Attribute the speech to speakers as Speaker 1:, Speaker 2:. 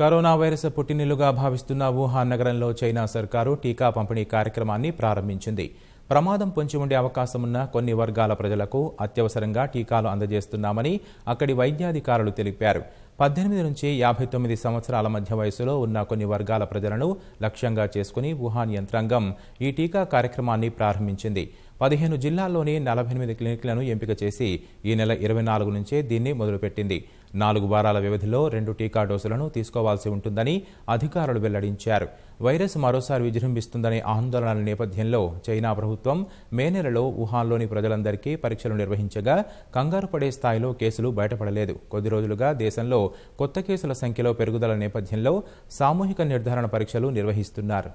Speaker 1: corona virus పుట్టినిల్లుగా భావిస్తున్న Wuhan నగరంలో China సర్కారు టీకా పంపిణీ కార్యక్రమాన్ని ప్రారంభించింది ప్రమాదం పొంచి ఉండే అవకాశమున్న కొన్ని వర్గాల ప్రజలకు అత్యవసరంగా టీకాలు అందజేస్తున్నామని అక్కడి వైద్యాధికారులు తెలిపారు పద్దెనిమిది నుంచి యాభై తొమ్మిది సంవత్సరాల మధ్య వయసులో ఉన్న కొన్ని వర్గాల ప్రజలను లక్ష్యంగా చేసుకుని వుహాన్ యంత్రాంగం ఈ టీకా కార్యక్రమాన్ని ప్రారంభించింది పదిహేను జిల్లాల్లోని నలభై ఎనిమిది క్లినిక్లను ఎంపిక చేసి ఈ నెల ఇరవై నాలుగు నుంచే దీన్ని మొదలుపెట్టింది నాలుగు వారాల వ్యవధిలో రెండు టీకా డోసులను తీసుకోవాల్సి ఉంటుందని అధికారులు వెల్లడించారు వైరస్ మరోసారి విజృంభిస్తుందనే ఆందోళనల నేపథ్యంలో చైనా ప్రభుత్వం మే నెలలో వుహాన్లోని ప్రజలందరికీ పరీక్షలు నిర్వహించగా కంగారు పడే స్థాయిలో కేసులు బయటపడలేదు కొద్ది రోజులుగా దేశంలో కొత్త కేసుల సంఖ్యలో పెరుగుదల నేపథ్యంలో సామూహిక నిర్ధారణ పరీక్షలు నిర్వహిస్తున్నారు